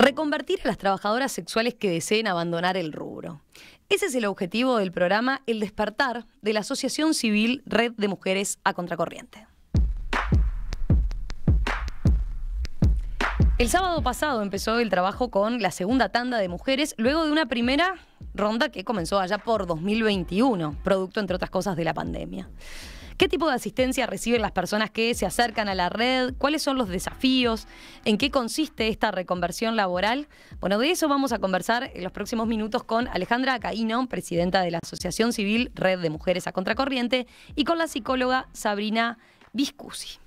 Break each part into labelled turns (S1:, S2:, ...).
S1: Reconvertir a las trabajadoras sexuales que deseen abandonar el rubro. Ese es el objetivo del programa El despertar de la Asociación Civil Red de Mujeres a Contracorriente. El sábado pasado empezó el trabajo con la segunda tanda de mujeres, luego de una primera ronda que comenzó allá por 2021, producto entre otras cosas de la pandemia. ¿Qué tipo de asistencia reciben las personas que se acercan a la red? ¿Cuáles son los desafíos? ¿En qué consiste esta reconversión laboral? Bueno, de eso vamos a conversar en los próximos minutos con Alejandra Caíno, presidenta de la Asociación Civil Red de Mujeres a Contracorriente, y con la psicóloga Sabrina Viscusi.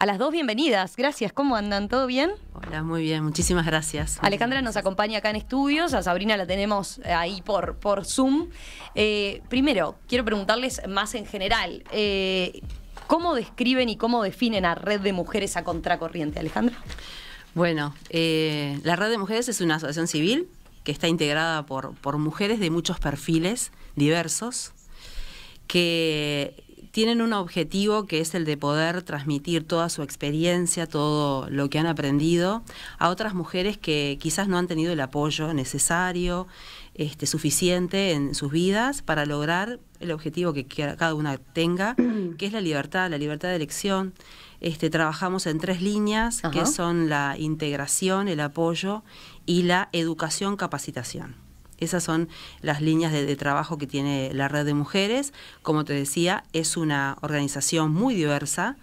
S1: A las dos, bienvenidas. Gracias. ¿Cómo andan? ¿Todo bien?
S2: Hola, muy bien. Muchísimas gracias.
S1: Alejandra nos acompaña acá en estudios. A Sabrina la tenemos ahí por, por Zoom. Eh, primero, quiero preguntarles más en general. Eh, ¿Cómo describen y cómo definen a Red de Mujeres a Contracorriente, Alejandra?
S2: Bueno, eh, la Red de Mujeres es una asociación civil que está integrada por, por mujeres de muchos perfiles diversos que tienen un objetivo que es el de poder transmitir toda su experiencia, todo lo que han aprendido a otras mujeres que quizás no han tenido el apoyo necesario, este, suficiente en sus vidas para lograr el objetivo que cada una tenga, que es la libertad, la libertad de elección. Este, trabajamos en tres líneas, que son la integración, el apoyo y la educación-capacitación. Esas son las líneas de, trabajo que tiene la red de mujeres. Como te decía, es una organización muy diversa,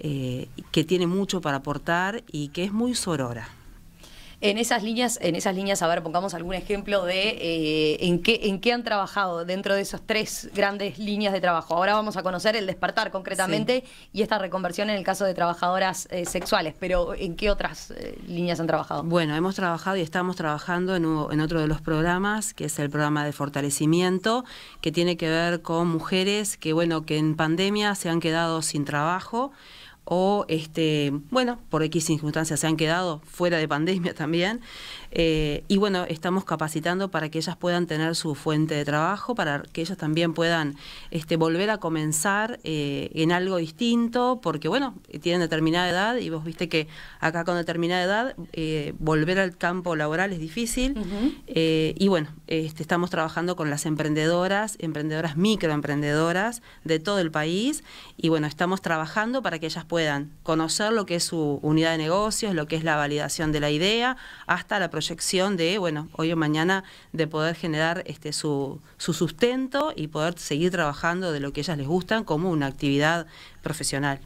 S2: eh, que tiene mucho para aportar y que es muy sorora. En
S1: esas líneas, en esas líneas, a ver, pongamos algún ejemplo de eh, en qué en han trabajado dentro de esas tres grandes líneas de trabajo. Ahora vamos a conocer el despertar concretamente y esta reconversión en el caso de trabajadoras eh, sexuales, pero ¿en qué otras eh,
S2: líneas han trabajado? Bueno, hemos trabajado y estamos trabajando en, en otro de los programas, que es el programa de fortalecimiento, que tiene que ver con mujeres que bueno, que en pandemia se han quedado sin trabajo o este, bueno, por X circunstancias se han quedado fuera de pandemia también. Eh, y bueno, estamos capacitando para que ellas puedan tener su fuente de trabajo, para que ellas también puedan este, volver a comenzar eh, en algo distinto, porque bueno, tienen determinada edad y vos viste que acá con determinada edad eh, volver al campo laboral es difícil. y bueno, este, estamos trabajando con las emprendedoras, emprendedoras microemprendedoras de todo el país y bueno, estamos trabajando para que ellas puedan puedan conocer lo que es su unidad de negocios, lo que es la validación de la idea, hasta la proyección de, bueno, hoy o mañana de poder generar este, su, su sustento y poder seguir trabajando de lo que ellas les gustan como una actividad profesional.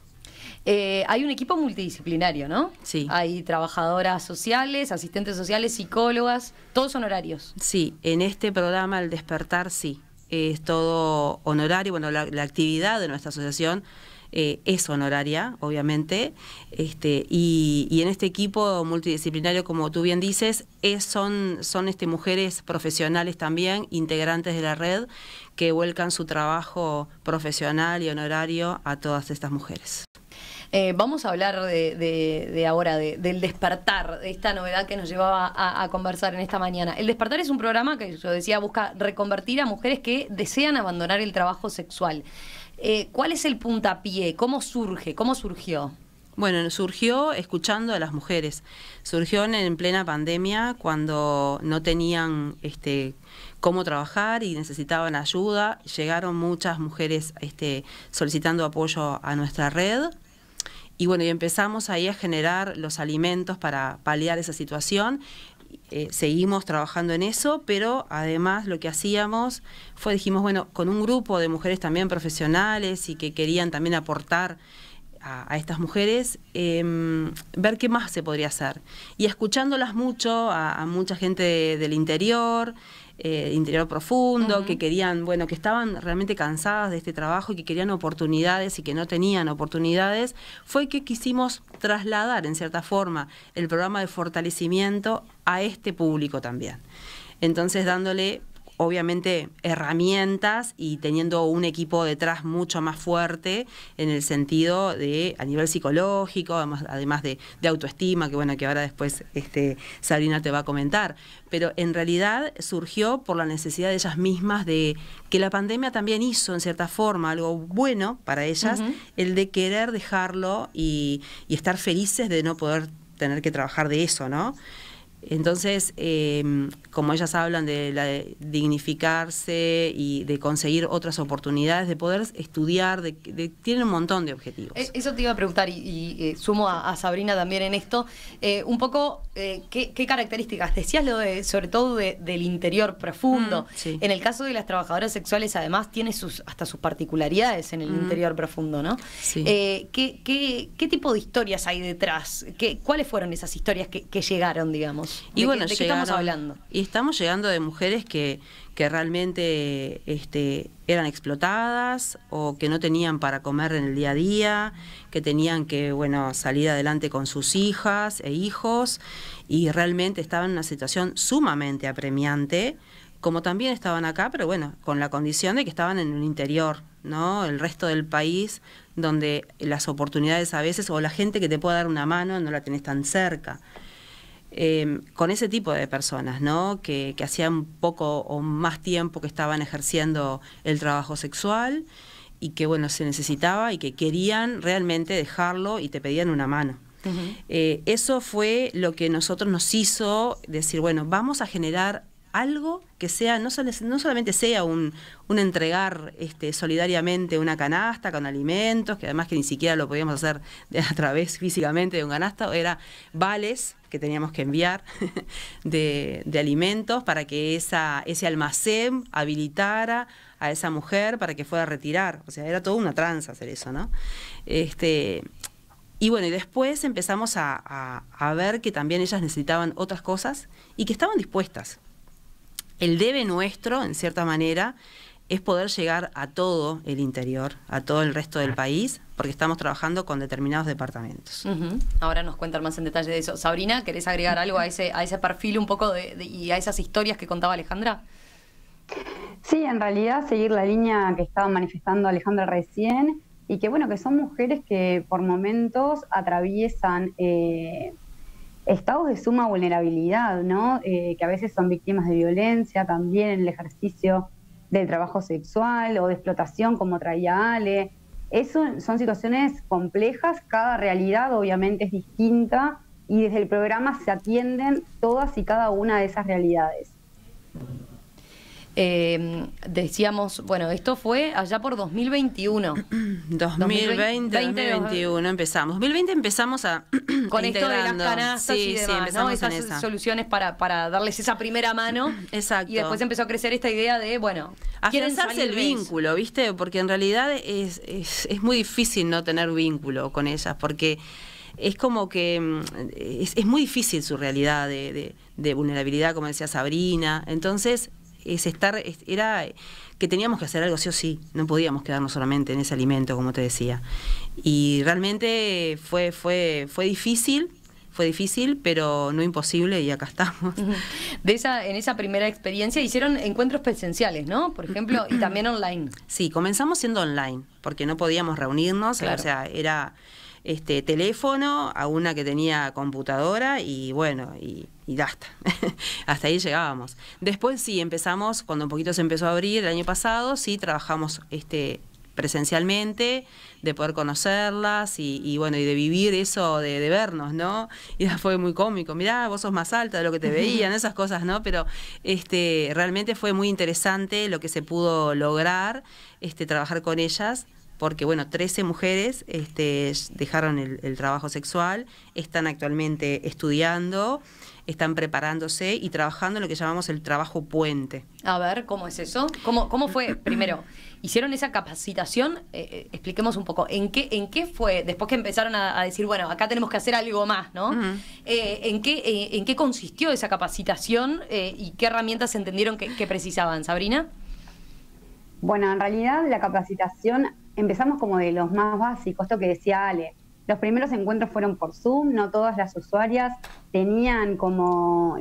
S1: Eh, hay un equipo multidisciplinario, ¿no? Sí. Hay trabajadoras sociales, asistentes sociales, psicólogas, todos honorarios.
S2: Sí, en este programa El Despertar sí, es todo honorario, bueno, la actividad de nuestra asociación eh, es honoraria, obviamente, este, y, y, en este equipo multidisciplinario, como tú bien dices, es, son, son este, mujeres profesionales también, integrantes de la red, que vuelcan su trabajo profesional y honorario a todas estas mujeres.
S1: Eh, vamos a hablar de, de, ahora, del despertar, de esta novedad que nos llevaba a, a, conversar en esta mañana. El despertar es un programa que, yo decía, busca reconvertir a mujeres que desean abandonar el trabajo sexual. Eh, ¿Cuál es el puntapié? ¿Cómo surge? ¿Cómo
S2: surgió? Bueno, surgió escuchando a las mujeres. Surgió en, plena pandemia cuando no tenían este cómo trabajar y necesitaban ayuda. Llegaron muchas mujeres este, solicitando apoyo a nuestra red. Y bueno, y empezamos ahí a generar los alimentos para paliar esa situación eh, seguimos trabajando en eso, pero además lo que hacíamos fue, dijimos, bueno, con un grupo de mujeres también profesionales y que querían también aportar a, estas mujeres, em, ver qué más se podría hacer. Y escuchándolas mucho, a, mucha gente del interior, eh, interior profundo, que querían, bueno, que estaban realmente cansadas de este trabajo y que querían oportunidades y que no tenían oportunidades, fue que quisimos trasladar en cierta forma el programa de fortalecimiento a este público también. Entonces dándole obviamente herramientas y teniendo un equipo detrás mucho más fuerte en el sentido de a nivel psicológico, además, de, de, autoestima, que bueno, que ahora después este, Sabrina te va a comentar. Pero en realidad surgió por la necesidad de ellas mismas de que la pandemia también hizo en cierta forma algo bueno para ellas, el de querer dejarlo y, y estar felices de no poder tener que trabajar de eso, ¿no? Entonces, em, como ellas hablan de, la dignificarse y de conseguir otras oportunidades, de poder estudiar, de, tienen un montón de objetivos.
S1: Eh, eso te iba a preguntar y, eh, sumo a, Sabrina también en esto. Eh, un poco, ¿qué, características? Decías lo de, sobre todo del interior profundo. Mm, en el caso de las trabajadoras sexuales, además, tiene sus, hasta sus particularidades en el mm. interior profundo, ¿no? ¿qué, tipo de historias hay detrás? ¿Cuáles fueron esas historias que llegaron, digamos? Y bueno, qué estamos hablando?
S2: Y estamos llegando de mujeres que, que realmente este, eran explotadas o que no tenían para comer en el día a día, que tenían que bueno, salir adelante con sus hijas e hijos y realmente estaban en una situación sumamente apremiante, como también estaban acá, pero bueno, con la condición de que estaban en el interior, ¿no? El resto del país donde las oportunidades a veces o la gente que te pueda dar una mano no la tenés tan cerca. Em, con ese tipo de personas, ¿no? Que, hacían poco o más tiempo que estaban ejerciendo el trabajo sexual y que, bueno, se necesitaba y que querían realmente dejarlo y te pedían una mano. Eh, eso fue lo que nosotros nos hizo decir, bueno, vamos a generar algo que sea, no, solamente sea un, entregar este, solidariamente una canasta con alimentos, que además que ni siquiera lo podíamos hacer a través físicamente de un canasta, era vales que teníamos que enviar de, alimentos para que ese almacén habilitara a esa mujer para que fuera a retirar. O sea, era todo una tranza hacer eso, ¿no? Este, y bueno, y después empezamos a ver que también ellas necesitaban otras cosas y que estaban dispuestas el debe nuestro, en cierta manera, es poder llegar a todo el interior, a todo el resto del ah. país, porque estamos trabajando con determinados departamentos.
S1: Ahora nos cuentan más en detalle de eso. Sabrina, ¿querés agregar algo a ese, a ese perfil un poco y a esas historias que contaba Alejandra?
S2: Sí, en realidad seguir
S3: la línea que estaba manifestando Alejandra recién y que bueno, que son mujeres que por momentos atraviesan eh, estados de suma vulnerabilidad, ¿no? Eh, que a veces son víctimas de violencia, también en el ejercicio del trabajo sexual o de explotación, como traía Ale. Eso son situaciones complejas, cada realidad obviamente es distinta y desde el programa se atienden todas y
S1: cada una de esas realidades. Eh, decíamos, bueno, esto fue allá por 2021. 2020, 2021
S2: empezamos. 2020 empezamos a... Con esto de las canastas y demás, sí, Esas soluciones
S1: para, para darles esa primera mano. Exacto. Y después empezó a crecer esta idea de, bueno... Afianzarse el vínculo,
S2: ¿viste? Porque en realidad es, es, muy difícil no tener vínculo con ellas, porque es como que mm, es, muy difícil su realidad de, vulnerabilidad, como decía Sabrina. Entonces, es estar, era que teníamos que hacer algo sí o sí, no podíamos quedarnos solamente en ese alimento, como te decía. Y realmente fue, fue, fue difícil, fue difícil, pero no imposible y acá estamos.
S1: De esa, en esa primera experiencia hicieron encuentros presenciales, ¿no? Por ejemplo, y también online.
S2: Sí, comenzamos siendo online, porque no podíamos reunirnos, o sea, era este teléfono a una que tenía computadora y bueno, y, y hasta, hasta ahí llegábamos. Después sí empezamos, cuando un poquito se empezó a abrir el año pasado, sí trabajamos este presencialmente, de poder conocerlas y, bueno, y de vivir eso, de, vernos, ¿no? Y fue muy cómico, mirá, vos sos más alta de lo que te veían, esas cosas, ¿no? Pero este, realmente fue muy interesante lo que se pudo lograr, este, trabajar con ellas porque bueno, 13 mujeres este, dejaron el, trabajo sexual, están actualmente estudiando, están preparándose y trabajando en lo que llamamos el trabajo puente.
S1: A ver, ¿cómo es eso? ¿Cómo, cómo fue? Primero, hicieron esa capacitación, eh, eh, expliquemos un poco, ¿en qué, ¿en qué fue? Después que empezaron a, decir, bueno, acá tenemos que hacer algo más, ¿no? Eh, ¿en, qué, ¿En qué consistió esa capacitación y qué herramientas entendieron que precisaban, Sabrina?
S3: Bueno, en realidad la capacitación empezamos como de los más básicos, esto que decía Ale. Los primeros encuentros fueron por Zoom, no todas las usuarias tenían como,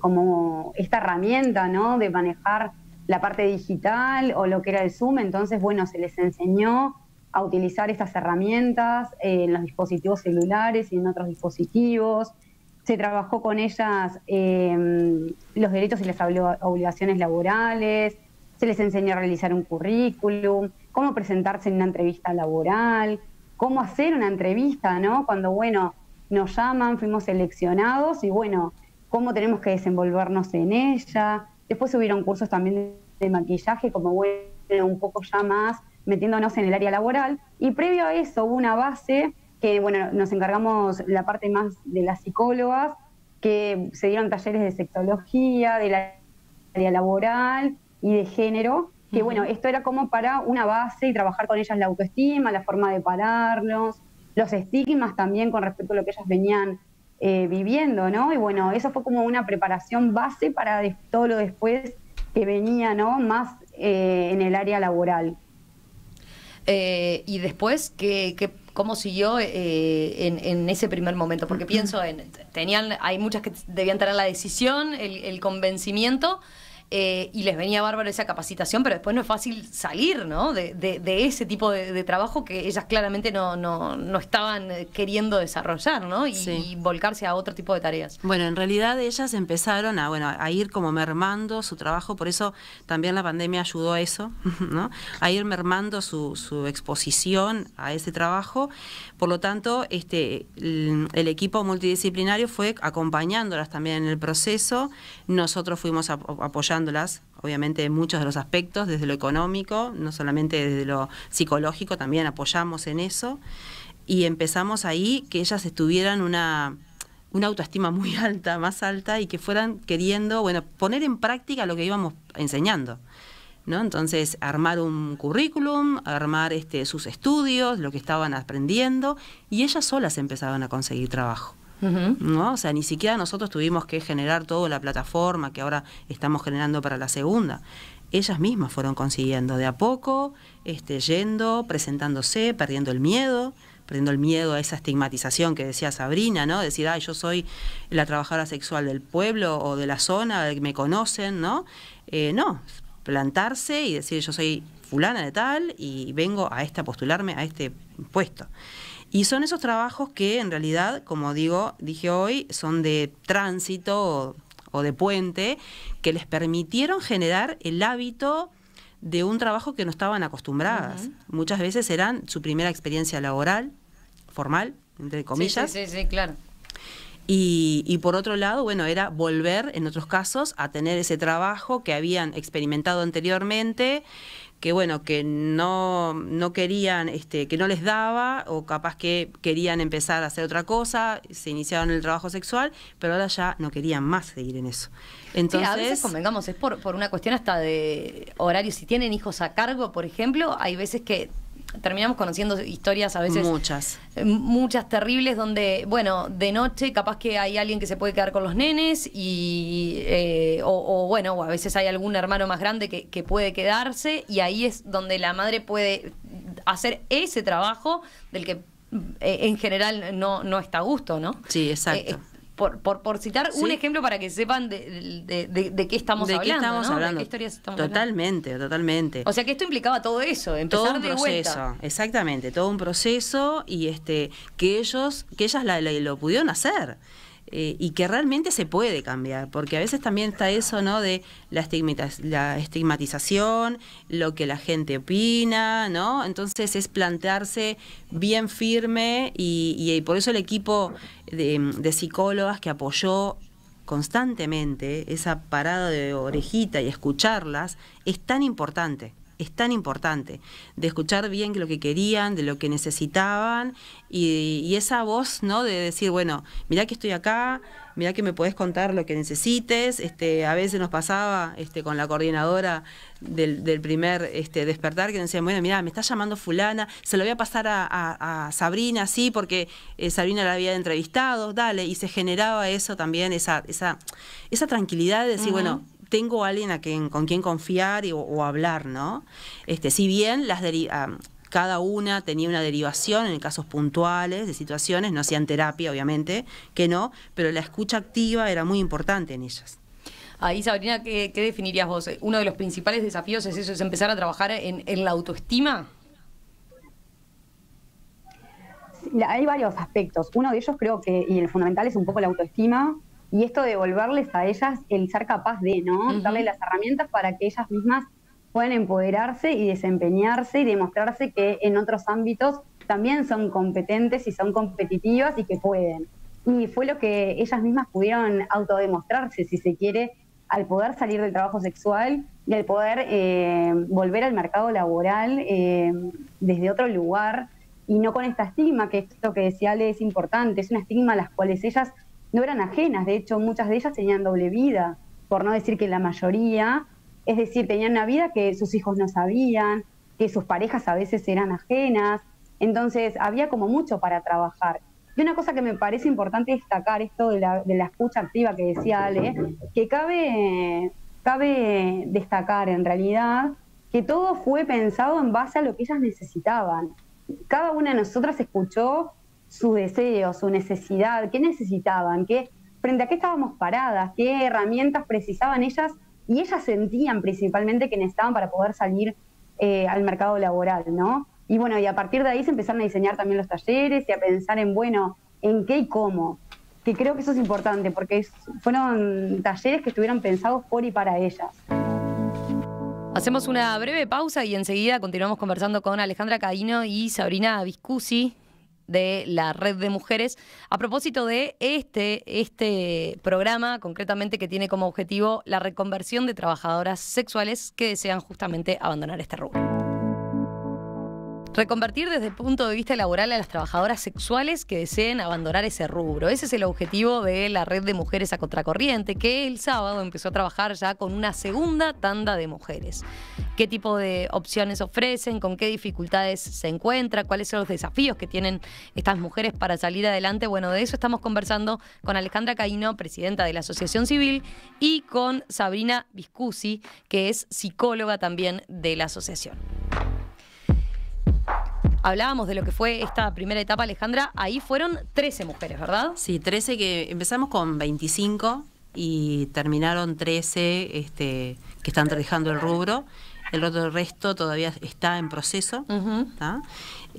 S3: como esta herramienta de manejar la parte digital o lo que era el Zoom, entonces bueno, se les enseñó a utilizar estas herramientas en los dispositivos celulares y en otros dispositivos. Se trabajó con ellas em, los derechos y las obligaciones laborales, se les enseñó a realizar un currículum, cómo presentarse en una entrevista laboral, cómo hacer una entrevista, ¿no? Cuando, bueno, nos llaman, fuimos seleccionados y, bueno, cómo tenemos que desenvolvernos en ella. Después hubieron cursos también de maquillaje, como, bueno, un poco ya más metiéndonos en el área laboral. Y previo a eso hubo una base que, bueno, nos encargamos la parte más de las psicólogas, que se dieron talleres de sexología, del área laboral y de género, que bueno, esto era como para una base y trabajar con ellas la autoestima, la forma de pararlos, los estigmas también con respecto a lo que ellas venían eh, viviendo, ¿no? Y bueno, eso fue como una preparación base para todo lo después que venía, ¿no? Más eh, en el
S1: área laboral. Eh, y después, ¿qué, cómo siguió en, ese primer momento, porque pienso en, tenían, hay muchas que debían tener la decisión, el, el convencimiento, eh, y les venía bárbaro esa capacitación, pero después no es fácil salir ¿no? de, ese tipo de, trabajo que ellas claramente no, no, no estaban eh, queriendo desarrollar ¿no? Y, volcarse a otro tipo de tareas.
S2: Bueno, en realidad ellas empezaron a, bueno, a ir como mermando su trabajo, por eso también la pandemia ayudó a eso, ¿no? a ir mermando su, su exposición a ese trabajo. Por lo tanto, este, el, equipo multidisciplinario fue acompañándolas también en el proceso, nosotros fuimos a, apoyar obviamente, en muchos de los aspectos, desde lo económico, no solamente desde lo psicológico, también apoyamos en eso. Y empezamos ahí que ellas estuvieran una, una autoestima muy alta, más alta, y que fueran queriendo, bueno, poner en práctica lo que íbamos enseñando. ¿No? Entonces, armar un currículum, armar este, sus estudios, lo que estaban aprendiendo, y ellas solas empezaban a conseguir trabajo. ¿no? O sea, ni siquiera nosotros tuvimos que generar toda la plataforma que ahora estamos generando para la segunda. Ellas mismas fueron consiguiendo de a poco, este, yendo, presentándose, perdiendo el miedo, perdiendo el miedo a esa estigmatización que decía Sabrina, ¿no? Decir, ay, yo soy la trabajadora sexual del pueblo o de la zona, me conocen, ¿no? Eh, no, plantarse y decir, yo soy fulana de tal y vengo a esta a postularme a este puesto. Y son esos trabajos que en realidad, como digo, dije hoy, son de tránsito o, de puente, que les permitieron generar el hábito de un trabajo que no estaban acostumbradas. Muchas veces eran su primera experiencia laboral, formal, entre comillas. Sí, sí, sí, claro. Y, y, por otro lado, bueno, era volver en otros casos a tener ese trabajo que habían experimentado anteriormente que bueno, que no, no querían, este, que no les daba o capaz que querían empezar a hacer otra cosa, se iniciaron el trabajo sexual, pero ahora ya no querían más seguir en eso. Entonces, a veces
S1: convengamos, es por, por una cuestión hasta de horario. Si tienen hijos a cargo, por ejemplo, hay veces que terminamos conociendo historias a veces. Muchas. Eh, muchas terribles donde, bueno, de noche capaz que hay alguien que se puede quedar con los nenes y. Eh, o, bueno, o a veces hay algún hermano más grande que, que puede quedarse y ahí es donde la madre puede hacer ese trabajo del que eh, en general no, no está a gusto, ¿no? Sí, exacto por, por, por citar un ejemplo para que sepan de, de, qué estamos de hablando. ¿De qué historias estamos
S2: totalmente, hablando? Totalmente, totalmente. O sea
S1: que esto implicaba todo eso, empezar todo un proceso,
S2: exactamente, todo un proceso y este que ellos, que ellas lo pudieron hacer. Eh, y que realmente se puede cambiar, porque a veces también está eso, ¿no? De la, la estigmatización, lo que la gente opina, ¿no? Entonces es plantearse bien firme y, eh, por eso el equipo de, de psicólogas que apoyó constantemente esa parada de orejita y escucharlas es tan importante es tan importante, de escuchar bien lo que querían, de lo que necesitaban y, esa voz, ¿no? De decir, bueno, mirá que estoy acá, mirá que me podés contar lo que necesites. Este, a veces nos pasaba este, con la coordinadora del, primer este, despertar que nos decían, bueno, mirá, me está llamando fulana, se lo voy a pasar a, Sabrina, sí, porque eh, Sabrina la había entrevistado, dale, y se generaba eso también, esa, esa, esa tranquilidad de decir, bueno, tengo alguien a quien, con quien confiar y, o, hablar, ¿no? Este, si bien las ah, cada una tenía una derivación en casos puntuales de situaciones, no hacían terapia, obviamente, que no, pero la escucha activa era muy importante en ellas.
S1: Ahí, Sabrina, ¿qué, definirías vos? Uno de los
S2: principales desafíos es eso, es empezar a trabajar
S1: en, la autoestima.
S3: hay varios aspectos. Uno de ellos creo que, y el fundamental es un poco la autoestima, y esto de devolverles a ellas el ser capaz de, ¿no? Darles Darle las herramientas para que ellas mismas puedan empoderarse y desempeñarse y demostrarse que en otros ámbitos también son competentes y son competitivas y que pueden. Y fue lo que ellas mismas pudieron autodemostrarse, si se quiere, al poder salir del trabajo sexual y al poder eh, volver al mercado laboral eh, desde otro lugar y no con esta estigma, que esto que decía Ale es importante, es una estigma a las cuales ellas no eran ajenas, de hecho muchas de ellas tenían doble vida, por no decir que la mayoría, es decir, tenían una vida que sus hijos no sabían, que sus parejas a veces eran ajenas, entonces había como mucho para trabajar. Y una cosa que me parece importante destacar, esto de la, escucha activa que decía Ale, que cabe, cabe destacar en realidad que todo fue pensado en base a lo que ellas necesitaban. Cada una de nosotras escuchó su deseo, su necesidad, qué necesitaban, qué, frente a qué estábamos paradas, qué herramientas precisaban ellas y ellas sentían principalmente que necesitaban para poder salir eh, al mercado laboral, ¿no? Y bueno, y a partir de ahí se empezaron a diseñar también los talleres y a pensar en, bueno, en qué y cómo, que creo que eso es importante porque fueron talleres que estuvieron pensados por y para ellas.
S1: Hacemos una breve pausa y enseguida continuamos conversando con Alejandra Cadino y Sabrina Viscusi, de la Red de Mujeres a propósito de este, este programa concretamente que tiene como objetivo la reconversión de trabajadoras sexuales que desean justamente abandonar este rubro. Reconvertir desde el punto de vista laboral a las trabajadoras sexuales que deseen abandonar ese rubro. Ese es el objetivo de la red de mujeres a contracorriente, que el sábado empezó a trabajar ya con una segunda tanda de mujeres. ¿Qué tipo de opciones ofrecen? ¿Con qué dificultades se encuentra? ¿Cuáles son los desafíos que tienen estas mujeres para salir adelante? Bueno, de eso estamos conversando con Alejandra Caíno, presidenta de la Asociación Civil, y con Sabrina Viscusi, que es psicóloga también de la asociación. Hablábamos de lo que fue esta primera etapa, Alejandra.
S2: Ahí fueron 13 mujeres, ¿verdad? Sí, 13 que empezamos con 25 y terminaron 13 este, que están dejando el rubro. El otro resto todavía está en proceso.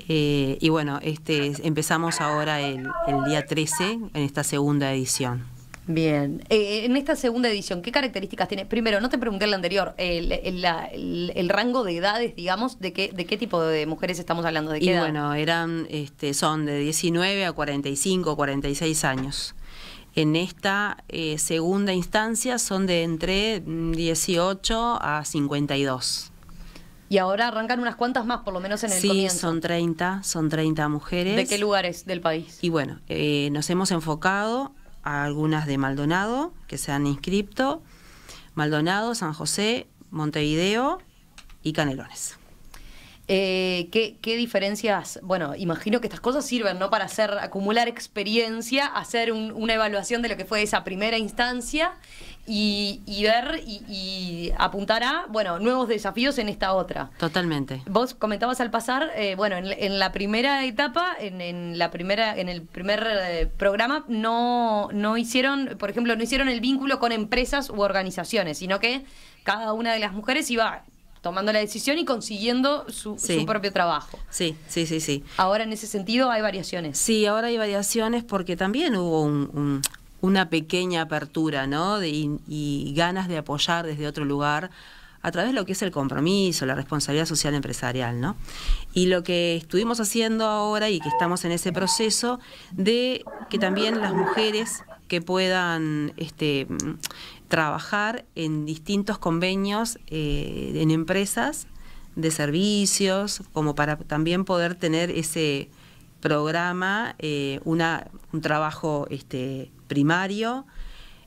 S2: Eh, y bueno, este, empezamos ahora el, el día 13 en esta segunda edición. Bien,
S1: eh, eh, en esta segunda edición, ¿qué características tiene? Primero, no te pregunté en la anterior, el, rango de edades, digamos, de qué, de qué tipo de mujeres estamos hablando, de qué y bueno,
S2: eran, este, son de 19 a 45, 46 años. En esta eh, segunda instancia son de entre 18 a 52. Y
S1: ahora arrancan unas cuantas más, por lo menos en el comienzo. Sí, son
S2: 30, son 30 mujeres. ¿De qué lugares del país? Y bueno, nos hemos enfocado algunas de Maldonado, que se han inscripto, Maldonado, San José, Montevideo y Canelones.
S1: Eh, ¿qué, ¿qué, diferencias? Bueno, imagino que estas cosas sirven, ¿no? Para hacer, acumular experiencia, hacer una evaluación de lo que fue esa primera instancia y, ver y, apuntar a, bueno, nuevos desafíos en esta otra.
S2: Totalmente.
S1: Vos comentabas al pasar, eh, bueno, en, la primera etapa, en, la primera, en el primer eh, programa, no, no hicieron, por ejemplo, no hicieron el vínculo con empresas u organizaciones, sino que cada una de las mujeres iba tomando la decisión y consiguiendo su, propio trabajo.
S2: Sí, sí, sí, sí. Ahora en ese sentido hay variaciones. Sí, ahora hay variaciones porque también hubo un una pequeña apertura, ¿no? y, ganas de apoyar desde otro lugar a través de lo que es el compromiso, la responsabilidad social empresarial, ¿no? Y lo que estuvimos haciendo ahora y que estamos en ese proceso de que también las mujeres que puedan este, trabajar en distintos convenios eh, en empresas de servicios, como para también poder tener ese programa, eh, un trabajo este, primario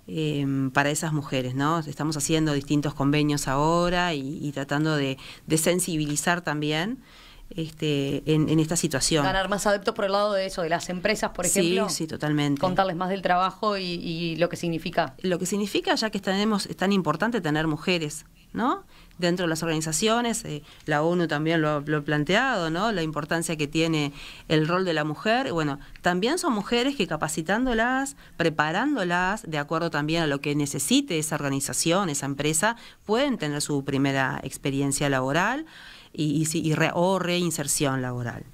S2: em, para esas mujeres, ¿no? Estamos haciendo distintos convenios ahora y, tratando de, sensibilizar también este, en, esta situación. Ganar
S1: más adeptos por el lado de eso, de las empresas, por ejemplo. Sí, sí,
S2: totalmente. Contarles más del trabajo y, y lo que significa. Lo que significa, ya que tenemos, es tan importante tener mujeres, ¿no? dentro de las organizaciones. Eh, la ONU también lo, ha planteado, ¿no? La importancia que tiene el rol de la mujer. Bueno, también son mujeres que capacitándolas, preparándolas, de acuerdo también a lo que necesite esa organización, esa empresa, pueden tener su primera experiencia laboral y, y, o reinserción laboral.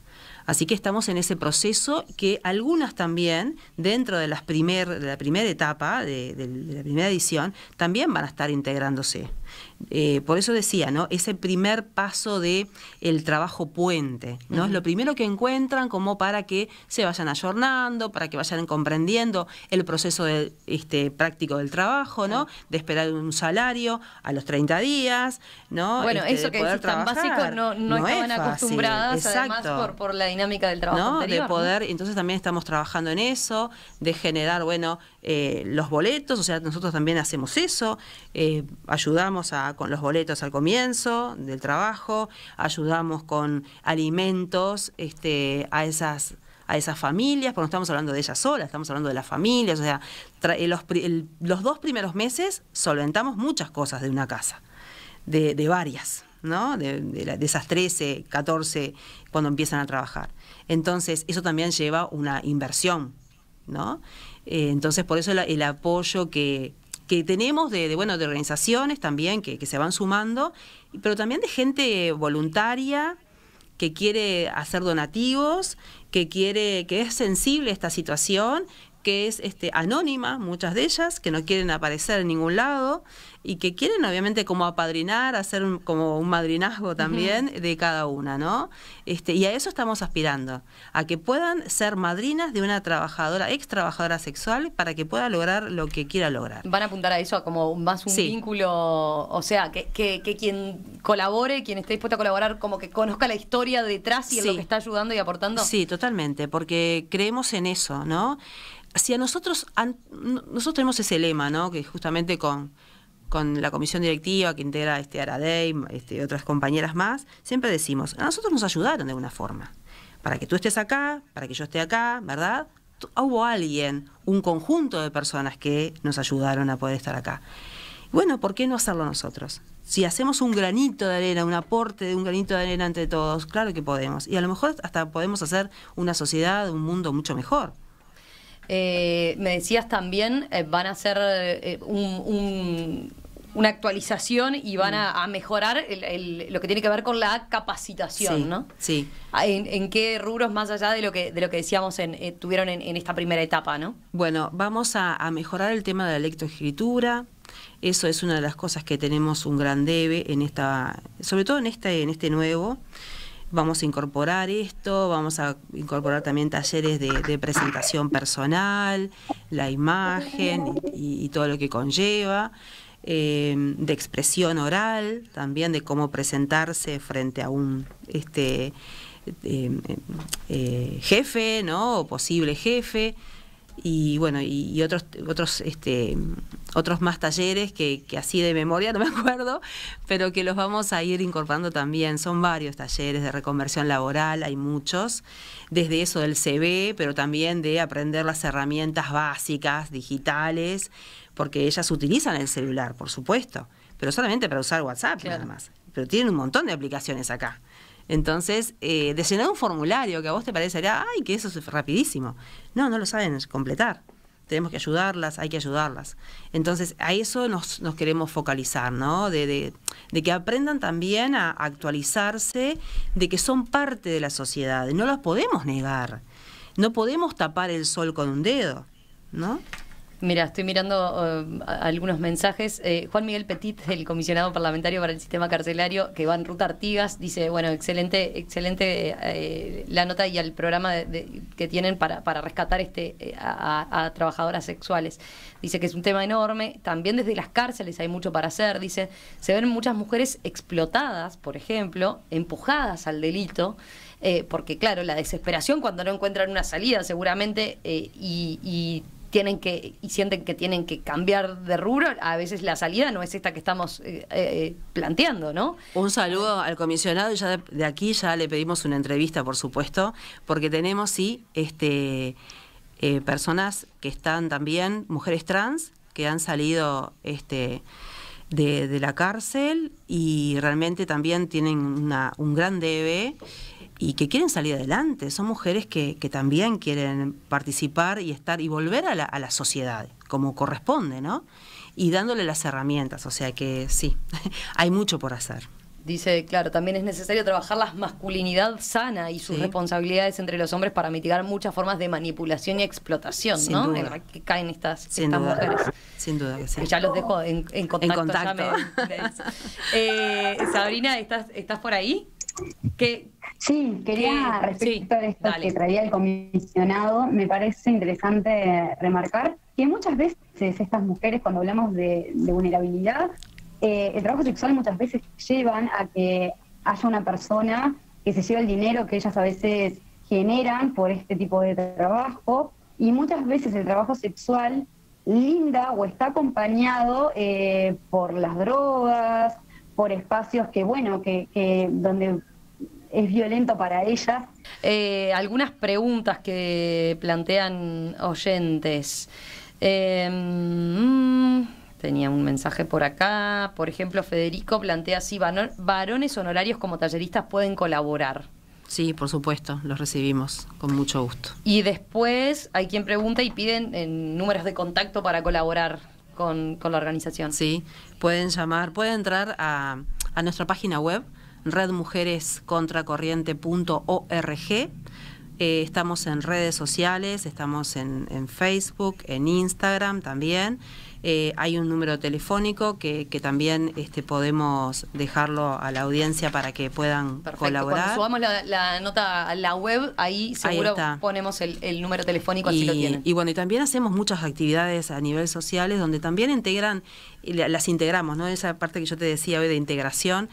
S2: Así que estamos en ese proceso que algunas también, dentro de, las primer, de la primera etapa, de, la primera edición, también van a estar integrándose. Eh, por eso decía, ¿no? Ese primer paso de el trabajo puente, ¿no? Es lo primero que encuentran como para que se vayan ayornando, para que vayan comprendiendo el proceso de, este, práctico del trabajo, ¿no? De esperar un salario a los 30 días, ¿no? Bueno, este, eso que es tan básico no, no, estaban acostumbradas, además por,
S1: por la dinámica del trabajo. ¿no? de poder,
S2: entonces también estamos trabajando en eso, de generar, bueno, eh, los boletos, o sea, nosotros también hacemos eso, eh, ayudamos a, con los boletos al comienzo del trabajo, ayudamos con alimentos este, a esas a esas familias, porque no estamos hablando de ellas solas, estamos hablando de las familias, o sea, eh, los, los, dos primeros meses solventamos muchas cosas de una casa, de varias. De, esas 13, 14, cuando empiezan a trabajar. Entonces, eso también lleva una inversión, ¿no? Eh, entonces, por eso el, apoyo que, tenemos de, bueno, de organizaciones también que, que se van sumando, pero también de gente voluntaria que quiere hacer donativos, que quiere, que es sensible a esta situación, que es este, anónima, muchas de ellas, que no quieren aparecer en ningún lado y que quieren obviamente como apadrinar, hacer como un madrinazgo también de cada una, ¿no? Este, y a eso estamos aspirando, a que puedan ser madrinas de una trabajadora, ex trabajadora sexual, para que pueda lograr lo que quiera lograr. Van a apuntar a eso, como
S1: más un vínculo, o sea, que, quien colabore, quien esté dispuesto a colaborar, como que conozca la historia detrás y lo que está ayudando y aportando. Sí,
S2: totalmente, porque creemos en eso, ¿no? si a nosotros, nosotros tenemos ese lema, ¿no? Que justamente con, la comisión directiva que integra este Aradei este, otras compañeras más, siempre decimos, a nosotros nos ayudaron de alguna forma. Para que tú estés acá, para que yo esté acá, ¿verdad? Ah, hubo alguien, un conjunto de personas que nos ayudaron a poder estar acá. Bueno, ¿por qué no hacerlo nosotros? Si hacemos un granito de arena, un aporte de un granito de arena entre todos, claro que podemos. Y a lo mejor hasta podemos hacer una sociedad, un mundo mucho mejor.
S1: Eh, me decías también, eh, van a hacer eh, una actualización y van a, mejorar lo que tiene que ver con la capacitación, ¿no? Sí. Ah, ¿En, qué rubros más allá de lo que, de lo que decíamos
S2: tuvieron en, esta primera etapa, no? Bueno, vamos a, mejorar el tema de la lectoescritura, eso es una de las cosas que tenemos un gran debe en esta, sobre todo en este, en este nuevo. Vamos a incorporar esto, vamos a incorporar también talleres de, presentación personal, la imagen y, todo lo que conlleva. Eh, de expresión oral, también de cómo presentarse frente a un este, eh, eh, jefe, ¿no? O posible jefe y bueno, y, otros, otros, este, otros más talleres que, que, así de memoria no me acuerdo, pero que los vamos a ir incorporando también. Son varios talleres de reconversión laboral, hay muchos, desde eso del CV, pero también de aprender las herramientas básicas, digitales, porque ellas utilizan el celular, por supuesto, pero solamente para usar WhatsApp nada más. Pero tienen un montón de aplicaciones acá. Entonces, eh, de llenar un formulario que a vos te parecería, ay, que eso es rapidísimo. No, no lo saben completar. Tenemos que ayudarlas, hay que ayudarlas. Entonces, a eso nos, queremos focalizar, ¿no? De, de, que aprendan también a actualizarse, de que son parte de la sociedad. No las podemos negar. No podemos tapar el sol con un dedo, ¿no? Mira, estoy mirando eh, algunos
S1: mensajes. Eh, Juan Miguel Petit, el comisionado parlamentario para el sistema carcelario, que va en ruta Artigas, dice, bueno, excelente, excelente eh, la nota y el programa que tienen para, para rescatar este a, trabajadoras sexuales. Dice que es un tema enorme. También desde las cárceles hay mucho para hacer. Dice, se ven muchas mujeres explotadas, por ejemplo, empujadas al delito. porque claro, la desesperación cuando no encuentran una salida seguramente y tienen que y sienten que tienen que cambiar de rubro, a veces la salida no es esta que estamos eh, eh,
S2: planteando, ¿no? Un saludo al comisionado y ya de, aquí ya le pedimos una entrevista, por supuesto, porque tenemos sí este eh, personas que están también mujeres trans que han salido este de, la cárcel y realmente también tienen un gran debe y que quieren salir adelante. Son mujeres que, también quieren participar y estar y volver a la, sociedad como corresponde, ¿no? Y dándole las herramientas. O sea que sí, hay mucho por hacer.
S1: Dice, claro, también es necesario trabajar la masculinidad sana y sus responsabilidades entre los hombres para mitigar muchas formas de manipulación y explotación, ¿no? En que caen estas, mujeres. Sin duda que sí. Ya los dejo en, contacto. Eh, Sabrina, ¿estás, ¿estás por ahí? ¿Qué,
S3: Sí, quería respecto a esto que traía el comisionado, me parece interesante remarcar que muchas veces estas mujeres, cuando hablamos de, vulnerabilidad, eh, el trabajo sexual muchas veces llevan a que haya una persona que se lleve el dinero que ellas a veces generan por este tipo de trabajo y muchas veces el trabajo sexual linda o está acompañado eh, por las drogas, por espacios que, bueno, que, que donde es violento para ella.
S1: Eh, algunas preguntas que plantean oyentes. Em, mm, tenía un mensaje por
S2: acá. Por ejemplo,
S1: Federico plantea si varones honorarios como talleristas pueden colaborar.
S2: Sí, por supuesto, los recibimos con mucho gusto.
S1: Y después hay quien pregunta y piden en eh, números de contacto para colaborar con, con la organización.
S2: Sí, pueden llamar, pueden entrar a, a nuestra página web, redmujerescontracorriente.org. Eh, estamos en redes sociales, estamos en, Facebook, en Instagram también. Eh, hay un número telefónico que, también este, podemos dejarlo a la audiencia para que puedan colaborar. Cuando
S1: subamos la, nota a la web, ahí seguro ponemos el, número telefónico,
S2: y, lo tienen. Y bueno, y también hacemos muchas actividades a nivel sociales donde también integran, las integramos, ¿no? Esa parte que yo te decía hoy de integración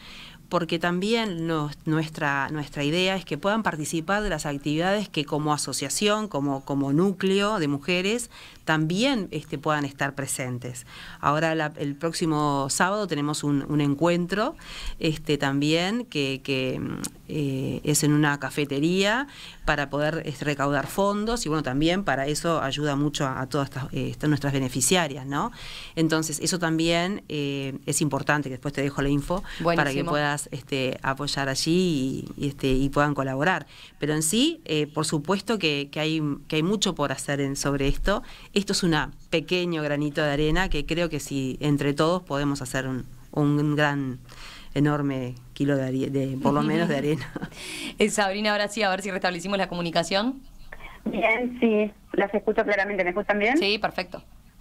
S2: porque también nuestra, nuestra idea es que puedan participar de las actividades que como asociación, como, como núcleo de mujeres, también este, puedan estar presentes. Ahora el próximo sábado tenemos un, encuentro este, también que, eh, es en una cafetería para poder recaudar fondos y bueno, también para eso ayuda mucho a, todas eh, estas, nuestras beneficiarias, ¿no? Entonces eso también eh, es importante, que después te dejo la info para que puedas este, apoyar allí y, este, y puedan colaborar. Pero en sí, por supuesto que, hay, hay mucho por hacer sobre esto esto es un pequeño granito de arena que creo que si entre todos podemos hacer un, un gran enorme kilo de, de por lo menos de arena.
S1: Eh, Sabrina, ahora sí, a ver si restablecimos la comunicación. Bien, sí, las escucho claramente. ¿Me escuchan bien? Sí, perfecto.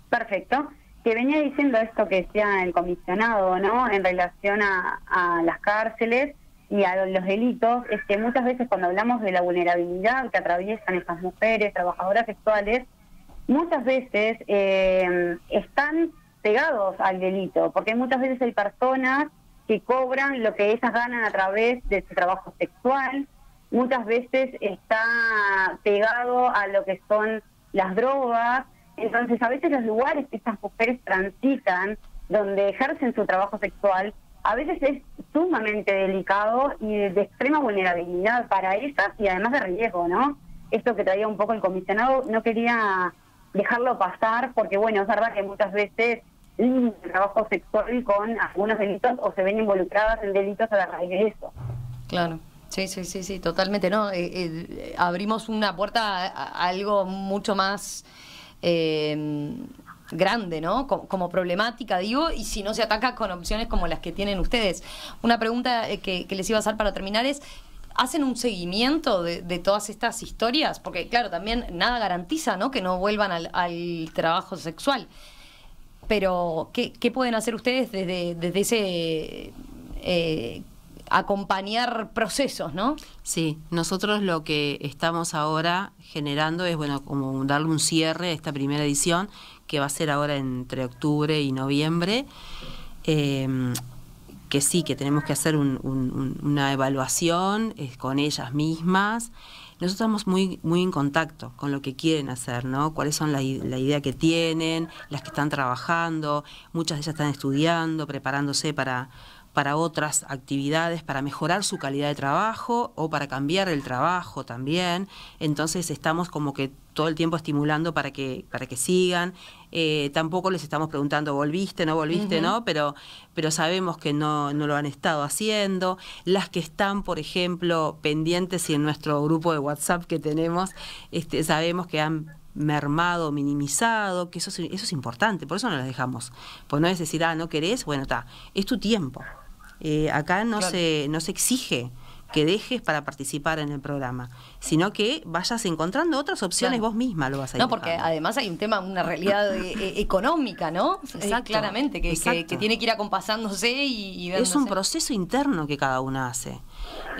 S1: Perfecto.
S3: Que venía diciendo esto que decía el comisionado, ¿no? En relación a, a las cárceles y a los delitos, es que muchas veces cuando hablamos de la vulnerabilidad que atraviesan estas mujeres trabajadoras sexuales, muchas veces eh, están pegados al delito, porque muchas veces hay personas que cobran lo que ellas ganan a través de su trabajo sexual, muchas veces está pegado a lo que son las drogas, entonces a veces los lugares que estas mujeres transitan, donde ejercen su trabajo sexual, a veces es sumamente delicado y de extrema vulnerabilidad para ellas y además de riesgo, ¿no? Esto que traía un poco el comisionado, no quería dejarlo pasar, porque bueno, es verdad que muchas veces el trabajo sexual con algunos delitos o se ven involucradas en delitos a la raíz de eso.
S1: Claro. Sí, sí, sí, sí, totalmente, ¿no? Eh, eh, abrimos una puerta a, algo mucho más eh, grande, ¿no? Como, problemática, digo, y si no se ataca con opciones como las que tienen ustedes. Una pregunta que, que les iba a hacer para terminar es, hacen un seguimiento de, todas estas historias, porque claro, también nada garantiza ¿no? que no vuelvan al, trabajo sexual. Pero, ¿qué, pueden hacer ustedes desde, ese eh,
S2: acompañar procesos, no? Sí, nosotros lo que estamos ahora generando es, bueno, como darle un cierre a esta primera edición, que va a ser ahora entre octubre y noviembre. Eh, que sí, que tenemos que hacer una evaluación eh, con ellas mismas. Nosotros estamos muy, muy en contacto con lo que quieren hacer, ¿no? Cuáles son la, la idea que tienen, las que están trabajando, muchas de ellas están estudiando, preparándose para, para otras actividades, para mejorar su calidad de trabajo o para cambiar el trabajo también. Entonces estamos como que todo el tiempo estimulando para que, para que sigan. Eh, tampoco les estamos preguntando, ¿volviste, no volviste, no? Pero, pero sabemos que no, lo han estado haciendo. Las que están, por ejemplo, pendientes y en nuestro grupo de WhatsApp que tenemos, este, sabemos que han mermado, minimizado, que eso es, eso es importante, por eso no las dejamos. Pues no es decir, ah, no querés, bueno, está, es tu tiempo. Eh, acá no, se, exige que dejes para participar en el programa, sino que vayas encontrando otras opciones vos misma, lo vas a ir No, porque
S1: además hay un tema, una realidad e, e, económica, ¿no? Exacto, claramente, que, tiene que ir acompasándose y, y Es un ¿eh?
S2: proceso interno que cada una hace.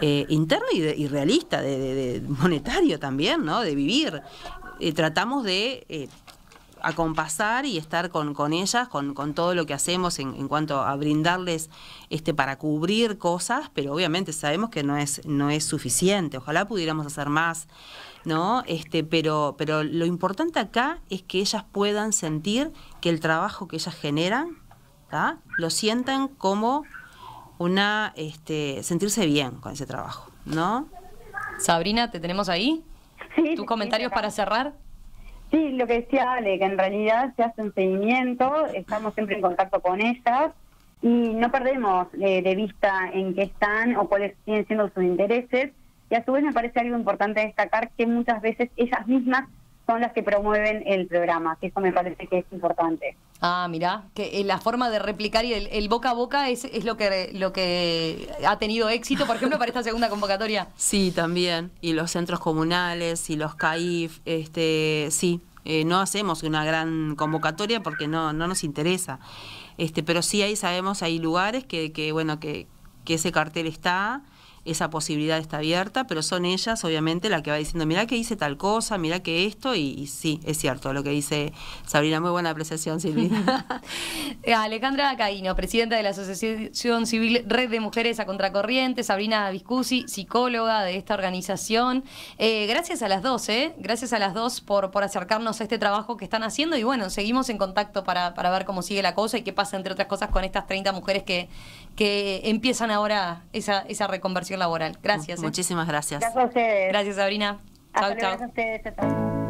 S2: Eh, interno y, realista, de, monetario también, ¿no? De vivir. tratamos de acompasar y estar con, con ellas, con, todo lo que hacemos en, en, cuanto a brindarles este, para cubrir cosas, pero obviamente sabemos que no es, no es suficiente. Ojalá pudiéramos hacer más, ¿no? Este, pero, pero lo importante acá es que ellas puedan sentir que el trabajo que ellas generan, lo sientan como una este, sentirse bien con ese trabajo, ¿no? Sabrina, ¿te tenemos ahí? ¿Tus comentarios para cerrar?
S3: Sí, lo que decía Ale, que en realidad se hace un seguimiento, estamos siempre en contacto con ellas y no perdemos eh, de vista en qué están o cuáles siguen siendo sus intereses. Y a su vez me parece algo importante destacar que muchas veces ellas mismas son las que promueven el programa, que eso me parece que es importante.
S1: Ah, mira, que eh, la forma de replicar y el, boca a boca es, es, lo, que, lo que ha tenido éxito, por ejemplo, para esta segunda
S2: convocatoria. Sí, también. Y los centros comunales y los CAIF, este, sí, eh, no hacemos una gran convocatoria porque no, no nos interesa. Este, pero sí ahí sabemos, hay lugares que, que bueno, que, que ese cartel está esa posibilidad está abierta, pero son ellas obviamente la que va diciendo, mirá que hice tal cosa, mirá que esto, y, sí, es cierto lo que dice Sabrina, muy buena apreciación Silvia
S1: Alejandra Caíno, presidenta de la Asociación Civil Red de Mujeres a Contracorriente, Sabrina Viscusi, psicóloga de esta organización. Eh, gracias a las dos, eh, gracias a las dos por, por acercarnos a este trabajo que están haciendo y bueno, seguimos en contacto para, ver cómo sigue la cosa y qué pasa entre otras cosas con estas 30 mujeres que, que empiezan ahora esa reconversión laboral. Gracias. Eh. Muchísimas gracias. Gracias a ustedes. Gracias, Sabrina. Hasta chao luego A ustedes.